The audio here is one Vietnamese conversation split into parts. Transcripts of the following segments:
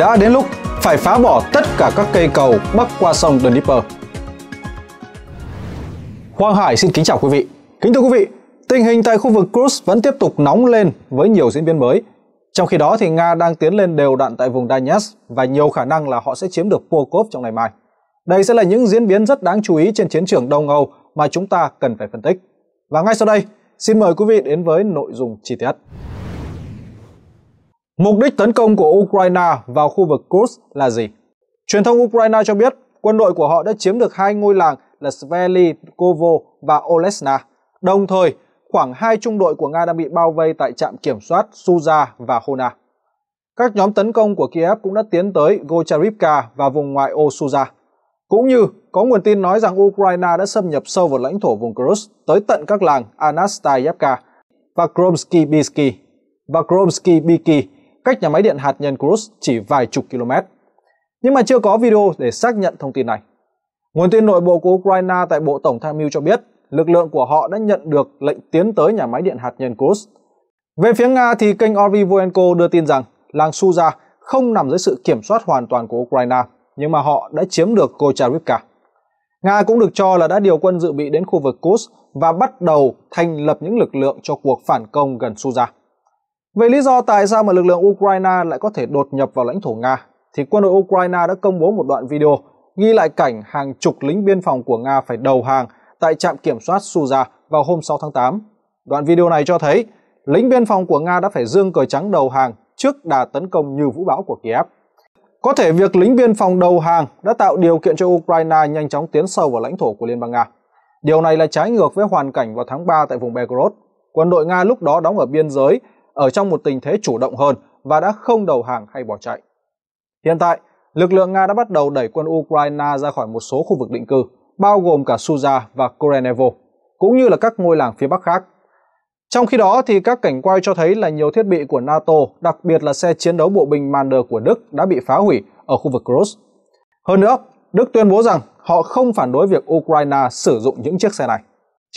đã đến lúc phải phá bỏ tất cả các cây cầu bắc qua sông The Dnieper. Quang Hải xin kính chào quý vị. Kính thưa quý vị, tình hình tại khu vực Kursk vẫn tiếp tục nóng lên với nhiều diễn biến mới. Trong khi đó thì Nga đang tiến lên đều đặn tại vùng Donetsk và nhiều khả năng là họ sẽ chiếm được Pokov trong ngày mai. Đây sẽ là những diễn biến rất đáng chú ý trên chiến trường Đông Âu mà chúng ta cần phải phân tích. Và ngay sau đây, xin mời quý vị đến với nội dung chi tiết. Mục đích tấn công của Ukraine vào khu vực Kursk là gì? Truyền thông Ukraine cho biết quân đội của họ đã chiếm được hai ngôi làng là Svelikovo và Olesna. Đồng thời, khoảng hai trung đội của Nga đang bị bao vây tại trạm kiểm soát Suza và Hona. Các nhóm tấn công của Kiev cũng đã tiến tới Gocharivka và vùng ngoại ô Suza. Cũng như có nguồn tin nói rằng Ukraine đã xâm nhập sâu vào lãnh thổ vùng Kursk tới tận các làng Anastayevka và Kromsky-Bitsky và kromsky Biki cách nhà máy điện hạt nhân Kursk chỉ vài chục km. Nhưng mà chưa có video để xác nhận thông tin này. Nguồn tin nội bộ của Ukraine tại Bộ Tổng tham mưu cho biết, lực lượng của họ đã nhận được lệnh tiến tới nhà máy điện hạt nhân Kursk. Về phía Nga thì kênh Orivoenko đưa tin rằng làng Suza không nằm dưới sự kiểm soát hoàn toàn của Ukraine, nhưng mà họ đã chiếm được Gocharyvka. Nga cũng được cho là đã điều quân dự bị đến khu vực Kursk và bắt đầu thành lập những lực lượng cho cuộc phản công gần Suza. Vậy lý do tại sao mà lực lượng Ukraine lại có thể đột nhập vào lãnh thổ Nga thì quân đội Ukraine đã công bố một đoạn video ghi lại cảnh hàng chục lính biên phòng của Nga phải đầu hàng tại trạm kiểm soát Suza vào hôm 6 tháng 8. Đoạn video này cho thấy lính biên phòng của Nga đã phải dương cờ trắng đầu hàng trước đà tấn công như vũ bão của Kiev. Có thể việc lính biên phòng đầu hàng đã tạo điều kiện cho Ukraine nhanh chóng tiến sâu vào lãnh thổ của Liên bang Nga. Điều này là trái ngược với hoàn cảnh vào tháng 3 tại vùng Belgorod. Quân đội Nga lúc đó đóng ở biên giới ở trong một tình thế chủ động hơn và đã không đầu hàng hay bỏ chạy. Hiện tại, lực lượng Nga đã bắt đầu đẩy quân Ukraine ra khỏi một số khu vực định cư, bao gồm cả Suza và Korenevo, cũng như là các ngôi làng phía Bắc khác. Trong khi đó thì các cảnh quay cho thấy là nhiều thiết bị của NATO, đặc biệt là xe chiến đấu bộ binh Marder của Đức đã bị phá hủy ở khu vực Kros. Hơn nữa, Đức tuyên bố rằng họ không phản đối việc Ukraine sử dụng những chiếc xe này.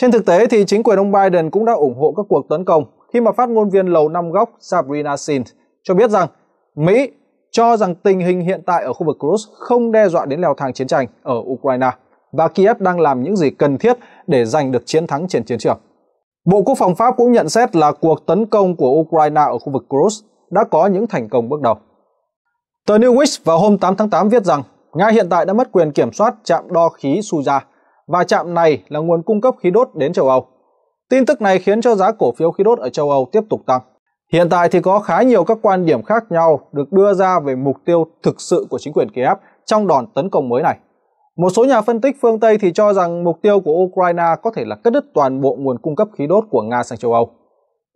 Trên thực tế thì chính quyền ông Biden cũng đã ủng hộ các cuộc tấn công khi mà phát ngôn viên Lầu Năm Góc Sabrina Singh cho biết rằng Mỹ cho rằng tình hình hiện tại ở khu vực Kursk không đe dọa đến leo thang chiến tranh ở Ukraine và Kiev đang làm những gì cần thiết để giành được chiến thắng trên chiến trường. Bộ Quốc phòng Pháp cũng nhận xét là cuộc tấn công của Ukraine ở khu vực Kursk đã có những thành công bước đầu. Tờ Newsweek vào hôm 8 tháng 8 viết rằng Nga hiện tại đã mất quyền kiểm soát trạm đo khí Suja và trạm này là nguồn cung cấp khí đốt đến châu Âu. Tin tức này khiến cho giá cổ phiếu khí đốt ở châu Âu tiếp tục tăng. Hiện tại thì có khá nhiều các quan điểm khác nhau được đưa ra về mục tiêu thực sự của chính quyền Kiev trong đòn tấn công mới này. Một số nhà phân tích phương Tây thì cho rằng mục tiêu của Ukraine có thể là cắt đứt toàn bộ nguồn cung cấp khí đốt của Nga sang châu Âu.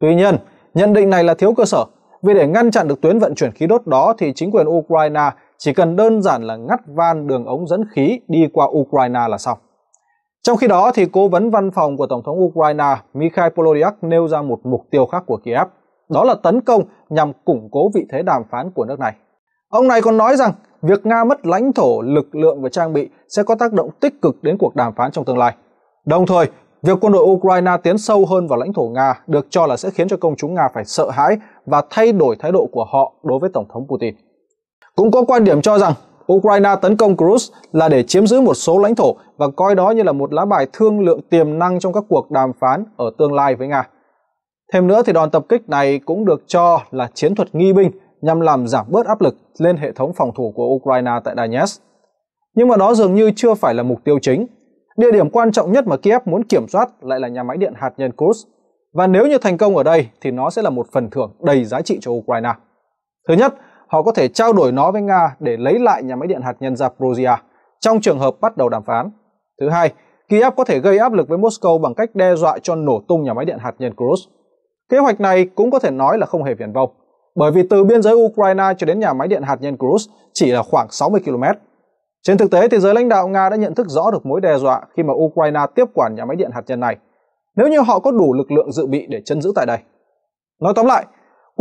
Tuy nhiên, nhận định này là thiếu cơ sở, vì để ngăn chặn được tuyến vận chuyển khí đốt đó thì chính quyền Ukraine chỉ cần đơn giản là ngắt van đường ống dẫn khí đi qua Ukraine là xong. Trong khi đó, thì cố vấn văn phòng của Tổng thống Ukraine Mikhail Polodyak nêu ra một mục tiêu khác của Kiev, đó là tấn công nhằm củng cố vị thế đàm phán của nước này. Ông này còn nói rằng việc Nga mất lãnh thổ, lực lượng và trang bị sẽ có tác động tích cực đến cuộc đàm phán trong tương lai. Đồng thời, việc quân đội Ukraine tiến sâu hơn vào lãnh thổ Nga được cho là sẽ khiến cho công chúng Nga phải sợ hãi và thay đổi thái độ của họ đối với Tổng thống Putin. Cũng có quan điểm cho rằng Ukraine tấn công Cruz là để chiếm giữ một số lãnh thổ và coi đó như là một lá bài thương lượng tiềm năng trong các cuộc đàm phán ở tương lai với Nga. Thêm nữa thì đòn tập kích này cũng được cho là chiến thuật nghi binh nhằm làm giảm bớt áp lực lên hệ thống phòng thủ của Ukraine tại Donetsk. Nhưng mà đó dường như chưa phải là mục tiêu chính. Địa điểm quan trọng nhất mà Kiev muốn kiểm soát lại là nhà máy điện hạt nhân Kursk. Và nếu như thành công ở đây thì nó sẽ là một phần thưởng đầy giá trị cho Ukraine. Thứ nhất, họ có thể trao đổi nó với Nga để lấy lại nhà máy điện hạt nhân Zaporizhia trong trường hợp bắt đầu đàm phán. Thứ hai, Kiev có thể gây áp lực với Moscow bằng cách đe dọa cho nổ tung nhà máy điện hạt nhân Kursk. Kế hoạch này cũng có thể nói là không hề viển vông, bởi vì từ biên giới Ukraine cho đến nhà máy điện hạt nhân Kursk chỉ là khoảng 60 km. Trên thực tế thì giới lãnh đạo Nga đã nhận thức rõ được mối đe dọa khi mà Ukraine tiếp quản nhà máy điện hạt nhân này, nếu như họ có đủ lực lượng dự bị để chân giữ tại đây. Nói tóm lại,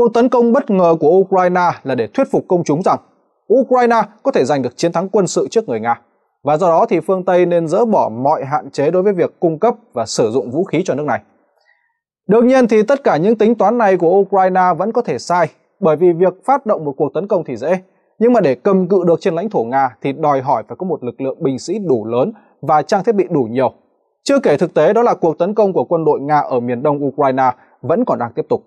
Cuộc tấn công bất ngờ của Ukraine là để thuyết phục công chúng rằng Ukraine có thể giành được chiến thắng quân sự trước người Nga và do đó thì phương Tây nên dỡ bỏ mọi hạn chế đối với việc cung cấp và sử dụng vũ khí cho nước này. Đương nhiên thì tất cả những tính toán này của Ukraine vẫn có thể sai bởi vì việc phát động một cuộc tấn công thì dễ nhưng mà để cầm cự được trên lãnh thổ Nga thì đòi hỏi phải có một lực lượng binh sĩ đủ lớn và trang thiết bị đủ nhiều. Chưa kể thực tế đó là cuộc tấn công của quân đội Nga ở miền đông Ukraine vẫn còn đang tiếp tục.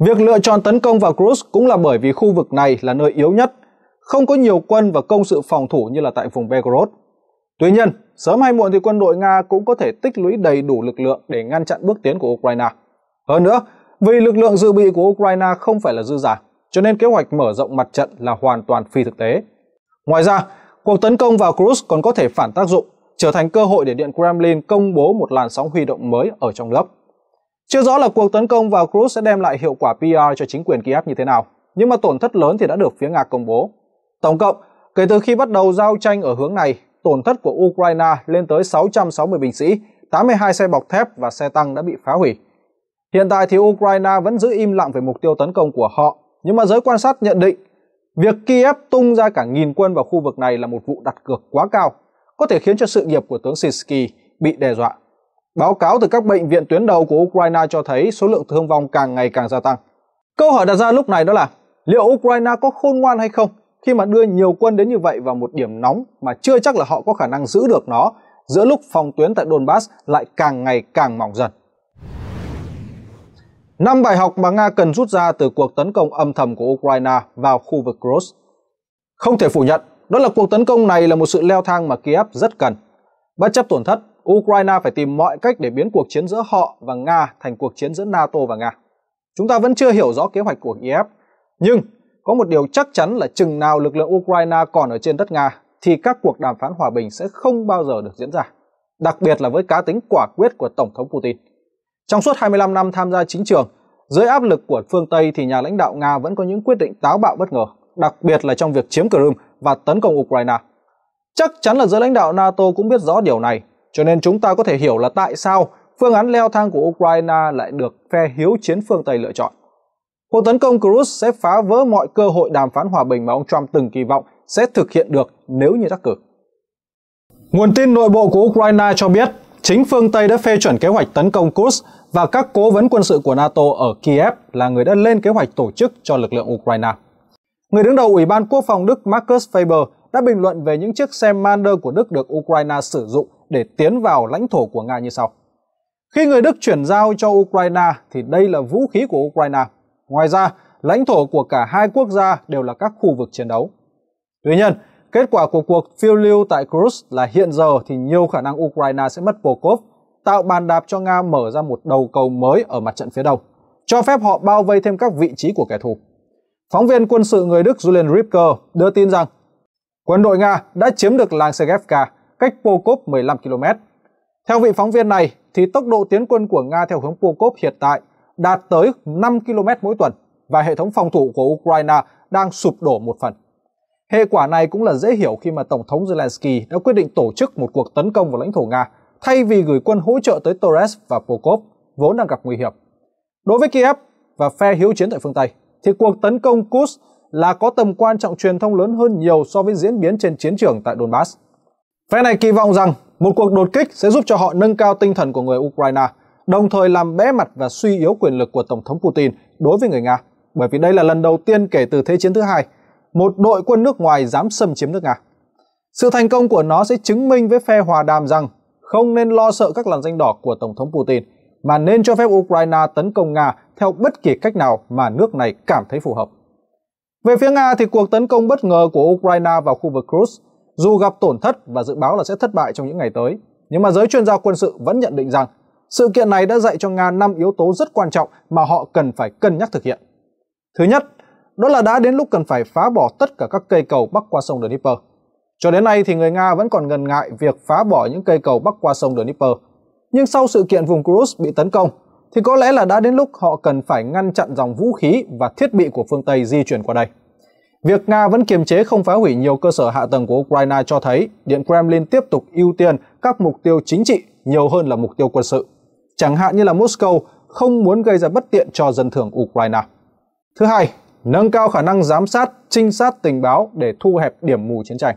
Việc lựa chọn tấn công vào Cruz cũng là bởi vì khu vực này là nơi yếu nhất, không có nhiều quân và công sự phòng thủ như là tại vùng Belgorod. Tuy nhiên, sớm hay muộn thì quân đội Nga cũng có thể tích lũy đầy đủ lực lượng để ngăn chặn bước tiến của Ukraine. Hơn nữa, vì lực lượng dự bị của Ukraine không phải là dư giả, cho nên kế hoạch mở rộng mặt trận là hoàn toàn phi thực tế. Ngoài ra, cuộc tấn công vào Cruz còn có thể phản tác dụng, trở thành cơ hội để Điện Kremlin công bố một làn sóng huy động mới ở trong lớp. Chưa rõ là cuộc tấn công vào Cruz sẽ đem lại hiệu quả PR cho chính quyền Kiev như thế nào, nhưng mà tổn thất lớn thì đã được phía Nga công bố. Tổng cộng, kể từ khi bắt đầu giao tranh ở hướng này, tổn thất của Ukraine lên tới 660 binh sĩ, 82 xe bọc thép và xe tăng đã bị phá hủy. Hiện tại thì Ukraine vẫn giữ im lặng về mục tiêu tấn công của họ, nhưng mà giới quan sát nhận định việc Kiev tung ra cả nghìn quân vào khu vực này là một vụ đặt cược quá cao, có thể khiến cho sự nghiệp của tướng Sinsky bị đe dọa. Báo cáo từ các bệnh viện tuyến đầu của Ukraine cho thấy số lượng thương vong càng ngày càng gia tăng. Câu hỏi đặt ra lúc này đó là liệu Ukraine có khôn ngoan hay không khi mà đưa nhiều quân đến như vậy vào một điểm nóng mà chưa chắc là họ có khả năng giữ được nó giữa lúc phòng tuyến tại Donbass lại càng ngày càng mỏng dần. Năm bài học mà Nga cần rút ra từ cuộc tấn công âm thầm của Ukraine vào khu vực Kros. Không thể phủ nhận, đó là cuộc tấn công này là một sự leo thang mà Kiev rất cần. Bất chấp tổn thất, Ukraine phải tìm mọi cách để biến cuộc chiến giữa họ và Nga thành cuộc chiến giữa NATO và Nga. Chúng ta vẫn chưa hiểu rõ kế hoạch của Kiev, nhưng có một điều chắc chắn là chừng nào lực lượng Ukraine còn ở trên đất Nga thì các cuộc đàm phán hòa bình sẽ không bao giờ được diễn ra, đặc biệt là với cá tính quả quyết của Tổng thống Putin. Trong suốt 25 năm tham gia chính trường, dưới áp lực của phương Tây thì nhà lãnh đạo Nga vẫn có những quyết định táo bạo bất ngờ, đặc biệt là trong việc chiếm Crimea và tấn công Ukraine. Chắc chắn là giới lãnh đạo NATO cũng biết rõ điều này cho nên chúng ta có thể hiểu là tại sao phương án leo thang của Ukraine lại được phe hiếu chiến phương Tây lựa chọn. Cuộc tấn công Cruz sẽ phá vỡ mọi cơ hội đàm phán hòa bình mà ông Trump từng kỳ vọng sẽ thực hiện được nếu như đắc cử. Nguồn tin nội bộ của Ukraine cho biết chính phương Tây đã phê chuẩn kế hoạch tấn công Kursk và các cố vấn quân sự của NATO ở Kiev là người đã lên kế hoạch tổ chức cho lực lượng Ukraine. Người đứng đầu Ủy ban Quốc phòng Đức Markus Faber đã bình luận về những chiếc xe Mander của Đức được Ukraine sử dụng để tiến vào lãnh thổ của Nga như sau. Khi người Đức chuyển giao cho Ukraine thì đây là vũ khí của Ukraine. Ngoài ra, lãnh thổ của cả hai quốc gia đều là các khu vực chiến đấu. Tuy nhiên, kết quả của cuộc phiêu lưu tại Kursk là hiện giờ thì nhiều khả năng Ukraine sẽ mất Pokov, tạo bàn đạp cho Nga mở ra một đầu cầu mới ở mặt trận phía đông, cho phép họ bao vây thêm các vị trí của kẻ thù. Phóng viên quân sự người Đức Julian Ripker đưa tin rằng quân đội Nga đã chiếm được làng Segevka, cách Pokop 15 km. Theo vị phóng viên này, thì tốc độ tiến quân của Nga theo hướng Pokop hiện tại đạt tới 5 km mỗi tuần và hệ thống phòng thủ của Ukraine đang sụp đổ một phần. Hệ quả này cũng là dễ hiểu khi mà Tổng thống Zelensky đã quyết định tổ chức một cuộc tấn công vào lãnh thổ Nga thay vì gửi quân hỗ trợ tới Torres và Pokop vốn đang gặp nguy hiểm. Đối với Kiev và phe hiếu chiến tại phương Tây, thì cuộc tấn công Kurs là có tầm quan trọng truyền thông lớn hơn nhiều so với diễn biến trên chiến trường tại Donbass. Phe này kỳ vọng rằng một cuộc đột kích sẽ giúp cho họ nâng cao tinh thần của người Ukraine, đồng thời làm bẽ mặt và suy yếu quyền lực của Tổng thống Putin đối với người Nga, bởi vì đây là lần đầu tiên kể từ Thế chiến thứ hai, một đội quân nước ngoài dám xâm chiếm nước Nga. Sự thành công của nó sẽ chứng minh với phe hòa đàm rằng không nên lo sợ các làn danh đỏ của Tổng thống Putin, mà nên cho phép Ukraine tấn công Nga theo bất kỳ cách nào mà nước này cảm thấy phù hợp. Về phía Nga thì cuộc tấn công bất ngờ của Ukraine vào khu vực Kursk dù gặp tổn thất và dự báo là sẽ thất bại trong những ngày tới. Nhưng mà giới chuyên gia quân sự vẫn nhận định rằng sự kiện này đã dạy cho Nga 5 yếu tố rất quan trọng mà họ cần phải cân nhắc thực hiện. Thứ nhất, đó là đã đến lúc cần phải phá bỏ tất cả các cây cầu bắc qua sông Dnieper. Cho đến nay thì người Nga vẫn còn ngần ngại việc phá bỏ những cây cầu bắc qua sông Dnieper. Nhưng sau sự kiện vùng Kursk bị tấn công, thì có lẽ là đã đến lúc họ cần phải ngăn chặn dòng vũ khí và thiết bị của phương Tây di chuyển qua đây. Việc Nga vẫn kiềm chế không phá hủy nhiều cơ sở hạ tầng của Ukraine cho thấy Điện Kremlin tiếp tục ưu tiên các mục tiêu chính trị nhiều hơn là mục tiêu quân sự. Chẳng hạn như là Moscow không muốn gây ra bất tiện cho dân thường Ukraine. Thứ hai, nâng cao khả năng giám sát, trinh sát tình báo để thu hẹp điểm mù chiến tranh.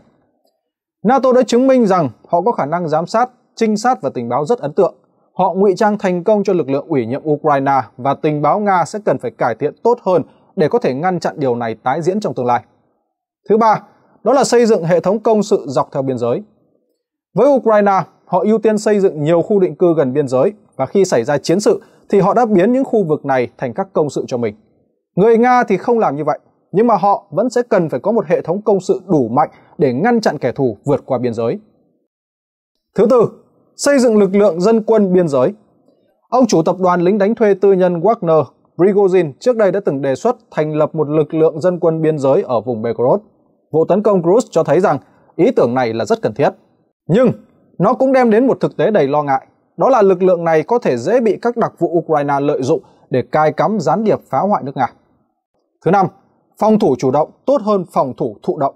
NATO đã chứng minh rằng họ có khả năng giám sát, trinh sát và tình báo rất ấn tượng. Họ ngụy trang thành công cho lực lượng ủy nhiệm Ukraine và tình báo Nga sẽ cần phải cải thiện tốt hơn để có thể ngăn chặn điều này tái diễn trong tương lai. Thứ ba, đó là xây dựng hệ thống công sự dọc theo biên giới. Với Ukraine, họ ưu tiên xây dựng nhiều khu định cư gần biên giới và khi xảy ra chiến sự thì họ đã biến những khu vực này thành các công sự cho mình. Người Nga thì không làm như vậy, nhưng mà họ vẫn sẽ cần phải có một hệ thống công sự đủ mạnh để ngăn chặn kẻ thù vượt qua biên giới. Thứ tư, xây dựng lực lượng dân quân biên giới. Ông chủ tập đoàn lính đánh thuê tư nhân Wagner Prigozhin trước đây đã từng đề xuất thành lập một lực lượng dân quân biên giới ở vùng Belgorod. Vụ tấn công Gruz cho thấy rằng ý tưởng này là rất cần thiết. Nhưng nó cũng đem đến một thực tế đầy lo ngại, đó là lực lượng này có thể dễ bị các đặc vụ Ukraine lợi dụng để cai cắm gián điệp phá hoại nước Nga. Thứ năm, phòng thủ chủ động tốt hơn phòng thủ thụ động.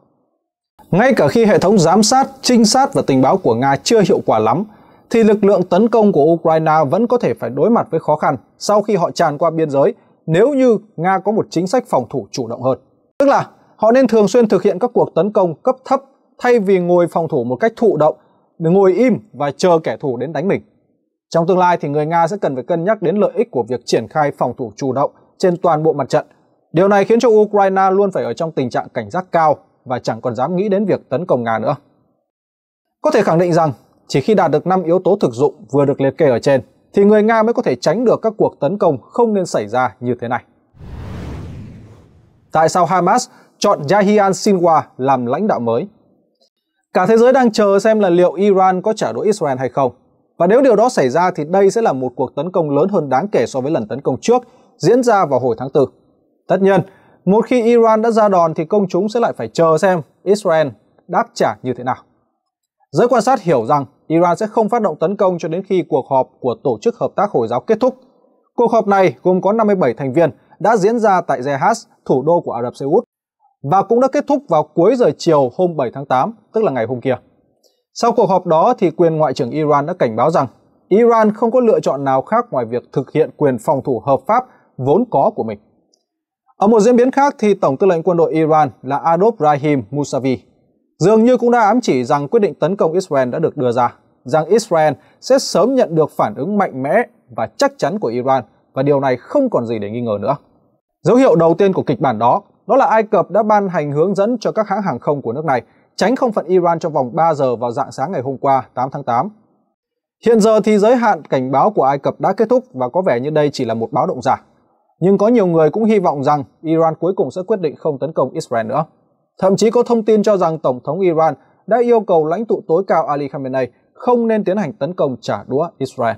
Ngay cả khi hệ thống giám sát, trinh sát và tình báo của Nga chưa hiệu quả lắm, thì lực lượng tấn công của Ukraine vẫn có thể phải đối mặt với khó khăn sau khi họ tràn qua biên giới nếu như Nga có một chính sách phòng thủ chủ động hơn. Tức là họ nên thường xuyên thực hiện các cuộc tấn công cấp thấp thay vì ngồi phòng thủ một cách thụ động, ngồi im và chờ kẻ thù đến đánh mình. Trong tương lai thì người Nga sẽ cần phải cân nhắc đến lợi ích của việc triển khai phòng thủ chủ động trên toàn bộ mặt trận. Điều này khiến cho Ukraine luôn phải ở trong tình trạng cảnh giác cao và chẳng còn dám nghĩ đến việc tấn công Nga nữa. Có thể khẳng định rằng chỉ khi đạt được 5 yếu tố thực dụng vừa được liệt kê ở trên thì người Nga mới có thể tránh được các cuộc tấn công không nên xảy ra như thế này. Tại sao Hamas chọn Yahya sinwa làm lãnh đạo mới? Cả thế giới đang chờ xem là liệu Iran có trả đũa Israel hay không. Và nếu điều đó xảy ra thì đây sẽ là một cuộc tấn công lớn hơn đáng kể so với lần tấn công trước diễn ra vào hồi tháng 4. Tất nhiên, một khi Iran đã ra đòn thì công chúng sẽ lại phải chờ xem Israel đáp trả như thế nào. Giới quan sát hiểu rằng Iran sẽ không phát động tấn công cho đến khi cuộc họp của Tổ chức Hợp tác Hồi giáo kết thúc. Cuộc họp này gồm có 57 thành viên đã diễn ra tại Jehaz, thủ đô của Ả Rập Xê Út và cũng đã kết thúc vào cuối giờ chiều hôm 7 tháng 8, tức là ngày hôm kia. Sau cuộc họp đó thì quyền ngoại trưởng Iran đã cảnh báo rằng Iran không có lựa chọn nào khác ngoài việc thực hiện quyền phòng thủ hợp pháp vốn có của mình. Ở một diễn biến khác thì Tổng tư lệnh quân đội Iran là Adolf Rahim Musavi dường như cũng đã ám chỉ rằng quyết định tấn công Israel đã được đưa ra, rằng Israel sẽ sớm nhận được phản ứng mạnh mẽ và chắc chắn của Iran và điều này không còn gì để nghi ngờ nữa. Dấu hiệu đầu tiên của kịch bản đó, đó là Ai Cập đã ban hành hướng dẫn cho các hãng hàng không của nước này tránh không phận Iran trong vòng 3 giờ vào dạng sáng ngày hôm qua 8 tháng 8. Hiện giờ thì giới hạn cảnh báo của Ai Cập đã kết thúc và có vẻ như đây chỉ là một báo động giả. Nhưng có nhiều người cũng hy vọng rằng Iran cuối cùng sẽ quyết định không tấn công Israel nữa. Thậm chí có thông tin cho rằng Tổng thống Iran đã yêu cầu lãnh tụ tối cao Ali Khamenei không nên tiến hành tấn công trả đũa Israel.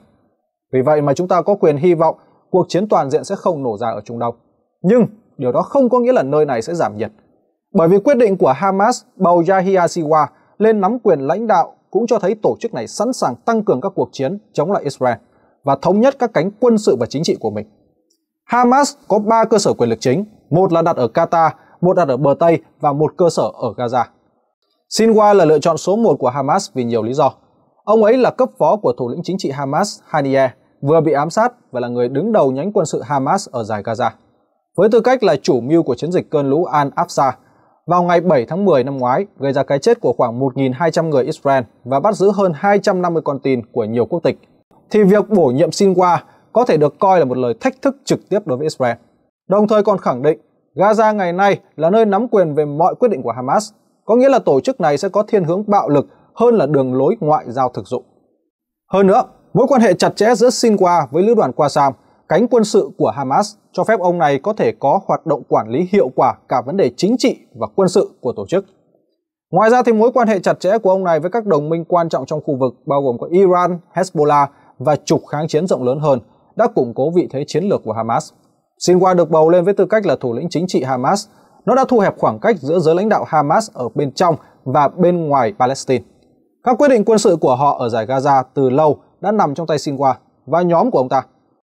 Vì vậy mà chúng ta có quyền hy vọng cuộc chiến toàn diện sẽ không nổ ra ở Trung Đông. Nhưng điều đó không có nghĩa là nơi này sẽ giảm nhiệt. Bởi vì quyết định của Hamas bầu Yahya Sinwar lên nắm quyền lãnh đạo cũng cho thấy tổ chức này sẵn sàng tăng cường các cuộc chiến chống lại Israel và thống nhất các cánh quân sự và chính trị của mình. Hamas có 3 cơ sở quyền lực chính, một là đặt ở Qatar một đặt ở bờ Tây và một cơ sở ở Gaza. Sinwa là lựa chọn số một của Hamas vì nhiều lý do. Ông ấy là cấp phó của thủ lĩnh chính trị Hamas Haniyeh, vừa bị ám sát và là người đứng đầu nhánh quân sự Hamas ở giải Gaza. Với tư cách là chủ mưu của chiến dịch cơn lũ Al-Aqsa, vào ngày 7 tháng 10 năm ngoái, gây ra cái chết của khoảng 1.200 người Israel và bắt giữ hơn 250 con tin của nhiều quốc tịch, thì việc bổ nhiệm Sinwa có thể được coi là một lời thách thức trực tiếp đối với Israel. Đồng thời còn khẳng định Gaza ngày nay là nơi nắm quyền về mọi quyết định của Hamas, có nghĩa là tổ chức này sẽ có thiên hướng bạo lực hơn là đường lối ngoại giao thực dụng. Hơn nữa, mối quan hệ chặt chẽ giữa Sinwa với lữ đoàn Qassam, cánh quân sự của Hamas, cho phép ông này có thể có hoạt động quản lý hiệu quả cả vấn đề chính trị và quân sự của tổ chức. Ngoài ra thì mối quan hệ chặt chẽ của ông này với các đồng minh quan trọng trong khu vực bao gồm có Iran, Hezbollah và trục kháng chiến rộng lớn hơn đã củng cố vị thế chiến lược của Hamas. Sinwar được bầu lên với tư cách là thủ lĩnh chính trị Hamas. Nó đã thu hẹp khoảng cách giữa giới lãnh đạo Hamas ở bên trong và bên ngoài Palestine. Các quyết định quân sự của họ ở giải Gaza từ lâu đã nằm trong tay Sinwar và nhóm của ông ta.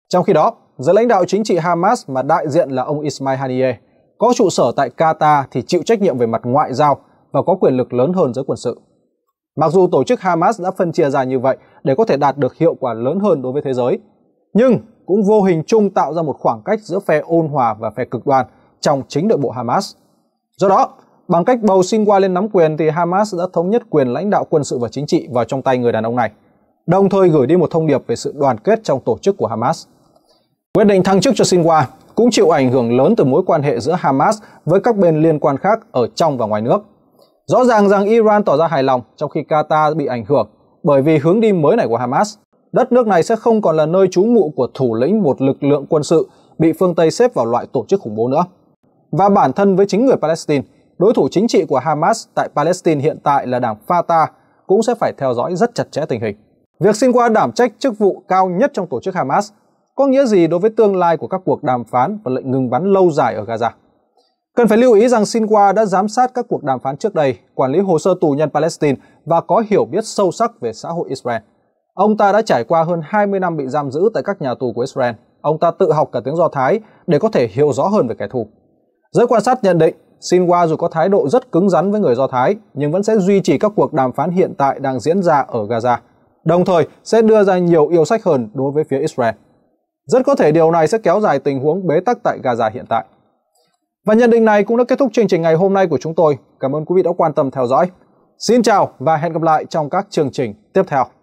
Trong khi đó, giới lãnh đạo chính trị Hamas mà đại diện là ông Ismail Haniyeh có trụ sở tại Qatar thì chịu trách nhiệm về mặt ngoại giao và có quyền lực lớn hơn giới quân sự. Mặc dù tổ chức Hamas đã phân chia ra như vậy để có thể đạt được hiệu quả lớn hơn đối với thế giới, nhưng cũng vô hình chung tạo ra một khoảng cách giữa phe ôn hòa và phe cực đoan trong chính nội bộ Hamas. Do đó, bằng cách bầu Sinwar lên nắm quyền thì Hamas đã thống nhất quyền lãnh đạo quân sự và chính trị vào trong tay người đàn ông này, đồng thời gửi đi một thông điệp về sự đoàn kết trong tổ chức của Hamas. Quyết định thăng chức cho Sinwar cũng chịu ảnh hưởng lớn từ mối quan hệ giữa Hamas với các bên liên quan khác ở trong và ngoài nước. Rõ ràng rằng Iran tỏ ra hài lòng trong khi Qatar bị ảnh hưởng bởi vì hướng đi mới này của Hamas đất nước này sẽ không còn là nơi trú ngụ của thủ lĩnh một lực lượng quân sự bị phương Tây xếp vào loại tổ chức khủng bố nữa. Và bản thân với chính người Palestine, đối thủ chính trị của Hamas tại Palestine hiện tại là đảng Fatah cũng sẽ phải theo dõi rất chặt chẽ tình hình. Việc xin qua đảm trách chức vụ cao nhất trong tổ chức Hamas có nghĩa gì đối với tương lai của các cuộc đàm phán và lệnh ngừng bắn lâu dài ở Gaza? Cần phải lưu ý rằng Sinwa đã giám sát các cuộc đàm phán trước đây, quản lý hồ sơ tù nhân Palestine và có hiểu biết sâu sắc về xã hội Israel. Ông ta đã trải qua hơn 20 năm bị giam giữ tại các nhà tù của Israel. Ông ta tự học cả tiếng Do Thái để có thể hiểu rõ hơn về kẻ thù. Giới quan sát nhận định, Sinwa dù có thái độ rất cứng rắn với người Do Thái nhưng vẫn sẽ duy trì các cuộc đàm phán hiện tại đang diễn ra ở Gaza, đồng thời sẽ đưa ra nhiều yêu sách hơn đối với phía Israel. Rất có thể điều này sẽ kéo dài tình huống bế tắc tại Gaza hiện tại. Và nhận định này cũng đã kết thúc chương trình ngày hôm nay của chúng tôi. Cảm ơn quý vị đã quan tâm theo dõi. Xin chào và hẹn gặp lại trong các chương trình tiếp theo.